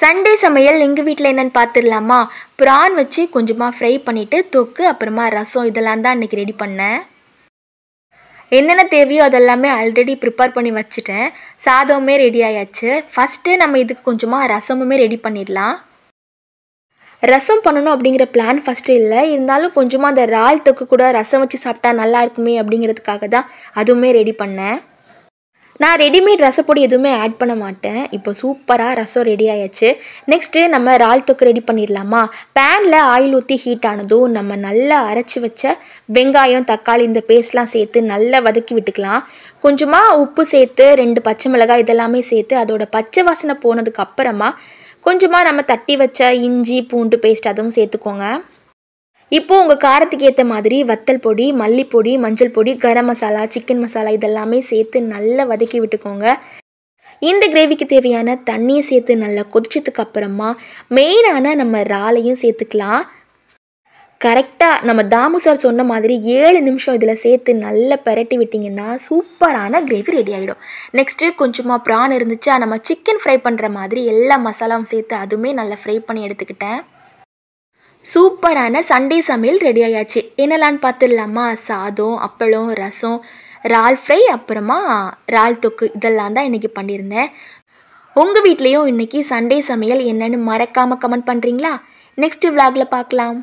Sunday சமையல் எங்கள் வீட்டில் என்னென்னு பார்த்துடலாமா ப்ரான் வச்சு கொஞ்சமாக ஃப்ரை பண்ணிவிட்டு தொக்கு அப்புறமா ரசம் இதெல்லாம் தான் இன்னைக்கு ரெடி பண்ணேன் என்னென்ன தேவையோ அதெல்லாமே ஆல்ரெடி ப்ரிப்பேர் பண்ணி வச்சுட்டேன் சாதமுமே ரெடி ஆயாச்சு ஃபஸ்ட்டு நம்ம இதுக்கு கொஞ்சமாக ரசமுமே ரெடி பண்ணிடலாம் ரசம் பண்ணணும் அப்படிங்கிற பிளான் ஃபஸ்ட்டு இல்லை இருந்தாலும் கொஞ்சமாக அந்த ரால் தொக்கு கூட ரசம் வச்சு சாப்பிட்டா நல்லா இருக்குமே அப்படிங்கிறதுக்காக தான் அதுவுமே ரெடி பண்ணேன் நான் ரெடிமேட் ரசப்பொடி எதுவுமே ஆட் பண்ண மாட்டேன் இப்போ சூப்பராக ரசம் ரெடி ஆயாச்சு நெக்ஸ்ட்டு நம்ம ரால் தொக்கு ரெடி பண்ணிடலாமா பேனில் ஆயில் ஊற்றி ஹீட் ஆனதும் நம்ம நல்லா அரைச்சி வச்ச வெங்காயம் தக்காளி இந்த பேஸ்ட்லாம் சேர்த்து நல்லா வதக்கி விட்டுக்கலாம் கொஞ்சமாக உப்பு சேர்த்து ரெண்டு பச்சை மிளகாய் இதெல்லாமே சேர்த்து அதோட பச்சை வாசனை போனதுக்கு அப்புறமா கொஞ்சமாக நம்ம தட்டி வச்ச இஞ்சி பூண்டு பேஸ்ட் அதுவும் சேர்த்துக்கோங்க இப்போது உங்கள் காரத்துக்கு ஏற்ற மாதிரி வத்தல் பொடி மல்லிப்பொடி மஞ்சள் பொடி கரம் மசாலா சிக்கன் மசாலா இதெல்லாமே சேர்த்து நல்லா வதக்கி விட்டுக்கோங்க இந்த கிரேவிக்கு தேவையான தண்ணியை சேர்த்து நல்லா கொதிச்சதுக்கு அப்புறமா மெயினான நம்ம ராலையும் சேர்த்துக்கலாம் கரெக்டாக நம்ம தாமு சார் சொன்ன மாதிரி ஏழு நிமிஷம் இதில் சேர்த்து நல்லா பரட்டி விட்டிங்கன்னா சூப்பரான கிரேவி ரெடி ஆகிடும் நெக்ஸ்ட்டு கொஞ்சமாக ப்ரான் இருந்துச்சு நம்ம சிக்கன் ஃப்ரை பண்ணுற மாதிரி எல்லா மசாலாவும் சேர்த்து அதுவுமே நல்லா ஃப்ரை பண்ணி எடுத்துக்கிட்டேன் சூப்பரான சண்டே சமையல் ரெடி ஆயாச்சு என்னெல்லாம் பார்த்துடலாமா சாதம் அப்பளம் ரசம் ரால் ஃப்ரை அப்புறமா இறால் தொக்கு இதெல்லாம் தான் இன்றைக்கி பண்ணியிருந்தேன் உங்கள் வீட்லேயும் இன்றைக்கி சண்டே சமையல் என்னென்னு மறக்காமல் கமெண்ட் பண்ணுறீங்களா நெக்ஸ்ட் விளாகில் பார்க்கலாம்